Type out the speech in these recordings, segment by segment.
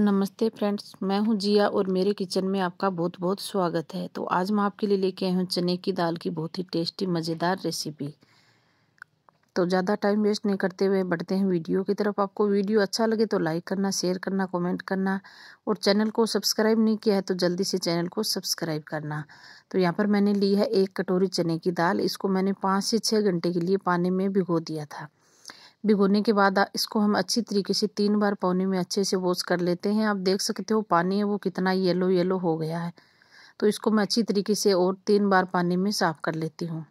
नमस्ते फ्रेंड्स मैं हूं जिया और मेरे किचन में आपका बहुत बहुत स्वागत है तो आज मैं आपके लिए लेके आई हूं चने की दाल की बहुत ही टेस्टी मज़ेदार रेसिपी तो ज़्यादा टाइम वेस्ट नहीं करते हुए बढ़ते हैं वीडियो की तरफ आपको वीडियो अच्छा लगे तो लाइक करना शेयर करना कमेंट करना और चैनल को सब्सक्राइब नहीं किया है तो जल्दी से चैनल को सब्सक्राइब करना तो यहाँ पर मैंने ली है एक कटोरी चने की दाल इसको मैंने पाँच से छः घंटे के लिए पानी में भिगो दिया था भिगोने के बाद इसको हम अच्छी तरीके से तीन बार पानी में अच्छे से वॉश कर लेते हैं आप देख सकते हो पानी है वो कितना येलो येलो हो गया है तो इसको मैं अच्छी तरीके से और तीन बार पानी में साफ़ कर लेती हूँ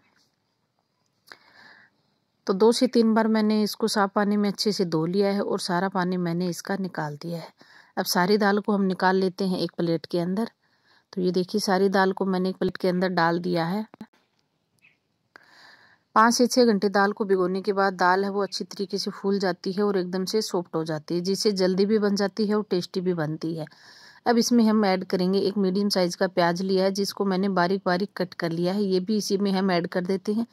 तो दो से तीन बार मैंने इसको साफ पानी में अच्छे से धो लिया है और सारा पानी मैंने इसका निकाल दिया है अब सारी दाल को हम निकाल लेते हैं एक प्लेट के अंदर तो ये देखिए सारी दाल को मैंने एक प्लेट के अंदर डाल दिया है पाँच से छः घंटे दाल को भिगोने के बाद दाल है वो अच्छी तरीके से फूल जाती है और एकदम से सॉफ्ट हो जाती है जिससे जल्दी भी बन जाती है और टेस्टी भी बनती है अब इसमें हम ऐड करेंगे एक मीडियम साइज़ का प्याज लिया है जिसको मैंने बारीक बारीक कट कर लिया है ये भी इसी में हम ऐड कर देते हैं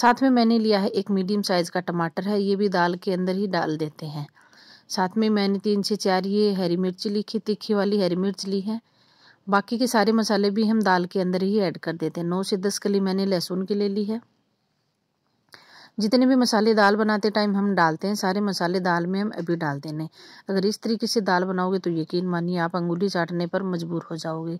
साथ में मैंने लिया है एक मीडियम साइज़ का टमाटर है ये भी दाल के अंदर ही डाल देते हैं साथ में मैंने तीन से चार ये हरी मिर्च ली थी तीखी वाली हरी मिर्च ली है बाकी के सारे मसाले भी हम दाल के अंदर ही ऐड कर देते हैं नौ से दस कली मैंने लहसुन की ले ली है जितने भी मसाले दाल बनाते टाइम हम डालते हैं सारे मसाले दाल में हम अभी डाल देने अगर इस तरीके से दाल बनाओगे तो यकीन मानिए आप अंगूली चाटने पर मजबूर हो जाओगे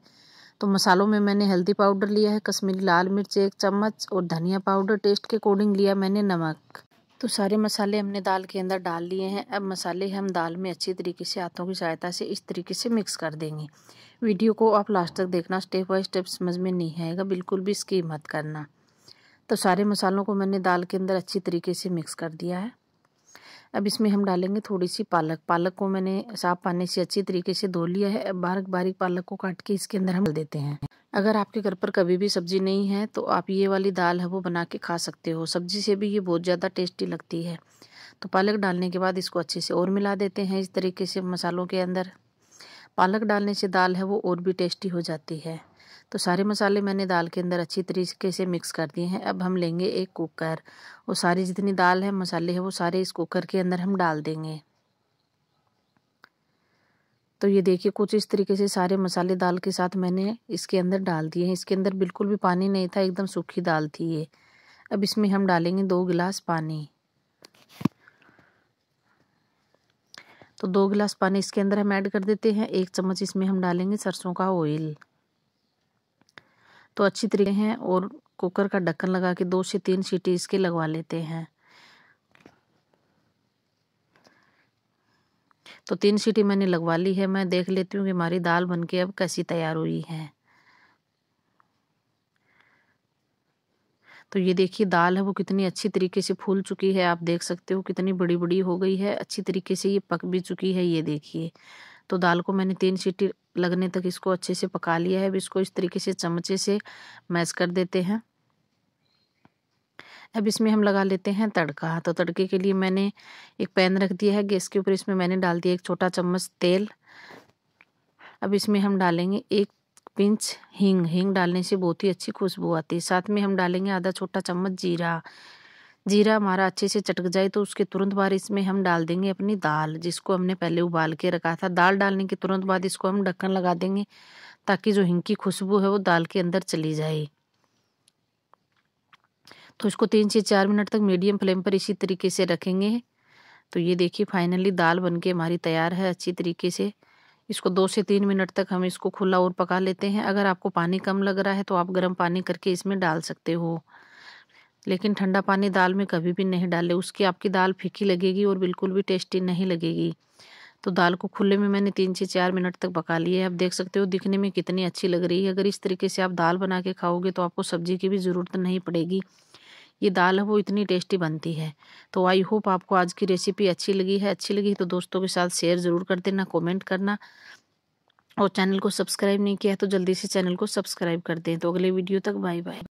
तो मसालों में मैंने हल्दी पाउडर लिया है कश्मीरी लाल मिर्च एक चम्मच और धनिया पाउडर टेस्ट के अकॉर्डिंग लिया मैंने नमक तो सारे मसाले हमने दाल के अंदर डाल लिए हैं अब मसाले हम दाल में अच्छी तरीके से हाथों की सहायता से इस तरीके से मिक्स कर देंगे वीडियो को आप लास्ट तक देखना स्टेप बाय स्टेप समझ में नहीं आएगा बिल्कुल भी स्कीप मत करना तो सारे मसालों को मैंने दाल के अंदर अच्छी तरीके से मिक्स कर दिया है अब इसमें हम डालेंगे थोड़ी सी पालक पालक को मैंने साफ पानी से अच्छी तरीके से धो लिया है अब बारीक बारीक पालक को काट के इसके अंदर हम देते हैं अगर आपके घर पर कभी भी सब्जी नहीं है तो आप ये वाली दाल है वो बना के खा सकते हो सब्जी से भी ये बहुत ज़्यादा टेस्टी लगती है तो पालक डालने के बाद इसको अच्छे से और मिला देते हैं इस तरीके से मसालों के अंदर पालक डालने से दाल है वो और भी टेस्टी हो जाती है तो सारे मसाले मैंने दाल के अंदर अच्छी तरीके से मिक्स कर दिए हैं अब हम लेंगे एक कुकर और सारी जितनी दाल है मसाले है वो सारे इस कुकर के अंदर हम डाल देंगे तो ये देखिए कुछ इस तरीके से सारे मसाले दाल के साथ मैंने इसके अंदर डाल दिए हैं इसके अंदर बिल्कुल भी पानी नहीं था एकदम सूखी दाल थी ये अब इसमें हम डालेंगे दो गिलास पानी तो दो गिलास पानी इसके अंदर हम ऐड कर देते हैं एक चम्मच इसमें हम डालेंगे सरसों का ऑयल तो अच्छी तरीके हैं और कुकर का ढक्कन लगा के दो से तीन सीटी इसके लगवा लेते हैं तो तीन सीटी मैंने लगवा ली है मैं देख लेती हूँ कि हमारी दाल बनके अब कैसी तैयार हुई है तो ये देखिए दाल है वो कितनी अच्छी तरीके से फूल चुकी है आप देख सकते हो कितनी बड़ी बड़ी हो गई है अच्छी तरीके से ये पक भी चुकी है ये देखिए तो दाल को मैंने तीन सीटी लगने तक इसको अच्छे से पका लिया है अब इसको इस तरीके से चमचे से मैश कर देते हैं अब इसमें हम लगा लेते हैं तड़का तो तड़के के लिए मैंने एक पैन रख दिया है गैस के ऊपर इसमें मैंने डाल दिया एक छोटा चम्मच तेल अब इसमें हम डालेंगे एक पिंच हींग हींग डालने से बहुत ही अच्छी खुशबू आती है साथ में हम डालेंगे आधा छोटा चम्मच जीरा जीरा हमारा अच्छे से चटक जाए तो उसके तुरंत बाद इसमें हम डाल देंगे अपनी दाल जिसको हमने पहले उबाल के रखा था दाल डालने के तुरंत बाद इसको हम ढक्कन लगा देंगे ताकि जो हिंग की खुशबू है वो दाल के अंदर चली जाए तो इसको तीन से चार मिनट तक मीडियम फ्लेम पर इसी तरीके से रखेंगे तो ये देखिए फाइनली दाल बनके हमारी तैयार है अच्छी तरीके से इसको दो से तीन मिनट तक हम इसको खुला और पका लेते हैं अगर आपको पानी कम लग रहा है तो आप गर्म पानी करके इसमें डाल सकते हो लेकिन ठंडा पानी दाल में कभी भी नहीं डालें उसकी आपकी दाल फीकी लगेगी और बिल्कुल भी टेस्टी नहीं लगेगी तो दाल को खुले में मैंने तीन से चार मिनट तक पका लिए है आप देख सकते हो दिखने में कितनी अच्छी लग रही है अगर इस तरीके से आप दाल बना के खाओगे तो आपको सब्जी की भी ज़रूरत नहीं पड़ेगी ये दाल है वो इतनी टेस्टी बनती है तो आई होप आपको आज की रेसिपी अच्छी लगी है अच्छी लगी तो दोस्तों के साथ शेयर ज़रूर कर देना कॉमेंट करना और चैनल को सब्सक्राइब नहीं किया तो जल्दी से चैनल को सब्सक्राइब कर दें तो अगले वीडियो तक बाय बाय